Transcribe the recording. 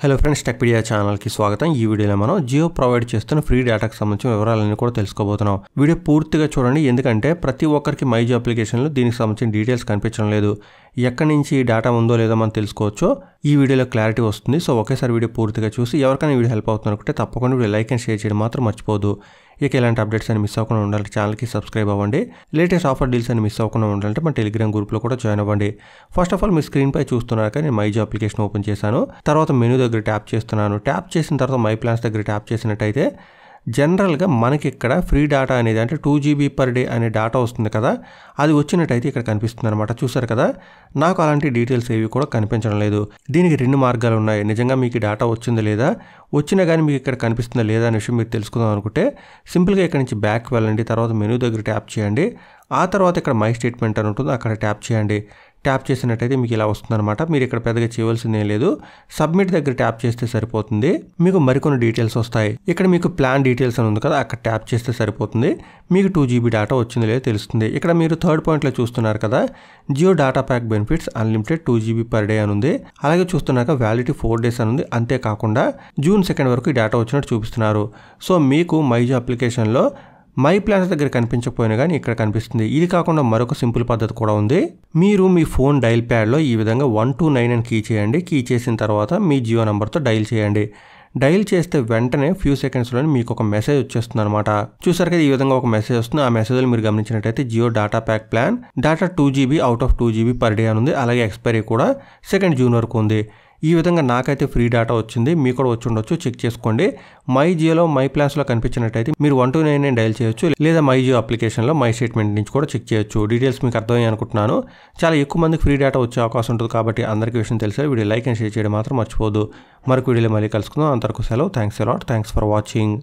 hello friends Techpedia ఛానల్కి స్వాగతం ఈ వీడియోలో మనం జియో ప్రొవైడ్ చేస్తున్న ఫ్రీ డేటాకు సంబంధించిన వివరాలన్నీ కూడా తెలుసుకోబోతున్నాం వీడియో పూర్తిగా చూడండి ఎందుకంటే ప్రతి ఒక్కరికి మై జియో అప్లికేషన్లో దీనికి సంబంధించిన డీటెయిల్స్ కనిపించడం లేదు ఎక్కడి నుంచి ఈ డేటా ఉందో లేదో మనం తెలుసుకోవచ్చో ఈ వీడియోలో క్లారిటీ వస్తుంది సో ఒకేసారి వీడియో పూర్తిగా చూసి ఎవరికైనా వీడియో హెల్ప్ అవుతుంది అనుకుంటే తప్పకుండా వీడియో లైక్ అండ్ షేర్ చేయడం మాత్రం మర్చిపోదు ఇక ఇలాంటి అప్డేట్స్ అని మిస్ అవ్వకుండా ఉండాలంటే ఛానల్కి సబ్స్క్రైబ్ అవ్వండి లేటెస్ట్ ఆఫర్ డీల్స్ అని మిస్ అవ్వకుండా ఉండాలంటే మన టెలిగ్రామ్ గ్రూప్లో కూడా జాయిన్ అవ్వండి ఫస్ట్ ఆఫ్ ఆల్ మీ స్క్రీన్పై చూస్తున్నాక నేను జో అప్లికేషన్ ఓపెన్ చేశాను తర్వాత మెనూ దగ్గర ట్యాప్ చేస్తున్నాను ట్యాప్ చేసిన తర్వాత మై ప్లాన్స్ దగ్గర ట్యాప్ చేసినట్టయితే జనరల్గా మనకి ఇక్కడ ఫ్రీ డేటా అనేది అంటే టూ జీబీ పర్ డే అనే డేటా వస్తుంది కదా అది వచ్చినట్టయితే ఇక్కడ కనిపిస్తుంది అనమాట చూసారు కదా నాకు అలాంటి డీటెయిల్స్ ఏవి కూడా కనిపించడం లేదు దీనికి రెండు మార్గాలు ఉన్నాయి నిజంగా మీకు డేటా వచ్చిందా లేదా వచ్చినా కానీ మీకు ఇక్కడ కనిపిస్తుందా లేదా అనే విషయం మీరు తెలుసుకుందాం అనుకుంటే సింపుల్గా ఇక్కడ నుంచి బ్యాక్ వెళ్ళండి తర్వాత మెనూ దగ్గర ట్యాప్ చేయండి ఆ తర్వాత ఇక్కడ మై స్టేట్మెంట్ అని ఉంటుంది అక్కడ ట్యాప్ చేయండి ట్యాప్ చేసినట్టయితే మీకు ఇలా వస్తుందన్నమాట మీరు ఇక్కడ పెద్దగా చేయవలసింది ఏం లేదు సబ్మిట్ దగ్గర ట్యాప్ చేస్తే సరిపోతుంది మీకు మరికొన్ని డీటెయిల్స్ వస్తాయి ఇక్కడ మీకు ప్లాన్ డీటెయిల్స్ అని ఉంది కదా అక్కడ ట్యాప్ చేస్తే సరిపోతుంది మీకు టూ జీబీ డేటా వచ్చింది లేదో తెలుస్తుంది ఇక్కడ మీరు థర్డ్ పాయింట్లో చూస్తున్నారు కదా Jio data pack benefits unlimited two GB per day అని ఉంది అలాగే చూస్తున్నాక వ్యాలిటీ ఫోర్ డేస్ అని ఉంది అంతేకాకుండా జూన్ సెకండ్ వరకు ఈ డేటా వచ్చినట్టు చూపిస్తున్నారు సో మీకు మైజో అప్లికేషన్లో మై ప్లాన్స్ దగ్గర కనిపించకపోయినా కానీ ఇక్కడ కనిపిస్తుంది ఇది కాకుండా మరొక సింపుల్ పద్ధతి కూడా ఉంది మీరు మీ ఫోన్ డైల్ ప్యాడ్లో ఈ విధంగా వన్ టూ నైన్ అని కీ చేయండి కీ చేసిన తర్వాత మీ జియో నెంబర్తో డైల్ చేయండి డైల్ చేస్తే వెంటనే ఫ్యూ సెకండ్స్లోనే మీకు ఒక మెసేజ్ వచ్చేస్తుంది అనమాట చూసారు కదా ఈ విధంగా ఒక మెసేజ్ వస్తుంది ఆ మెసేజ్లో మీరు గమనించినట్టయితే Jio data pack plan data two GB out of two GB per day అని ఉంది అలాగే ఎక్స్పైరీ కూడా సెకండ్ జూన్ వరకు ఉంది ఈ విధంగా నాకైతే ఫ్రీ డేటా వచ్చింది మీకు కూడా వచ్చి ఉండొచ్చు చెక్ చేసుకోండి మై జియోలో మై ప్లాన్స్లో కనిపించినట్టయితే మీరు వన్ టూ నైన్ డైల్ చేయొచ్చు లేదా మై జియో అప్లికేషన్లో మై స్టేట్మెంట్ నుంచి కూడా చెక్ చేయొచ్చు డీటెయిల్స్ మీకు అర్థమయ్యి అనుకుంటున్నాను చాలా ఎక్కువ మందికి ఫ్రీ డేటా వచ్చే అవకాశం ఉంటుంది కాబట్టి అందరికీ విషయం తెలిసే వీడియో లైక్ అండ్ షేర్ చేయడం మాత్రం మర్చిపోదు మరొక వీడియోలో మళ్ళీ కలుసుకుందాం అంతవరకు సెలవు thanks a lot thanks for watching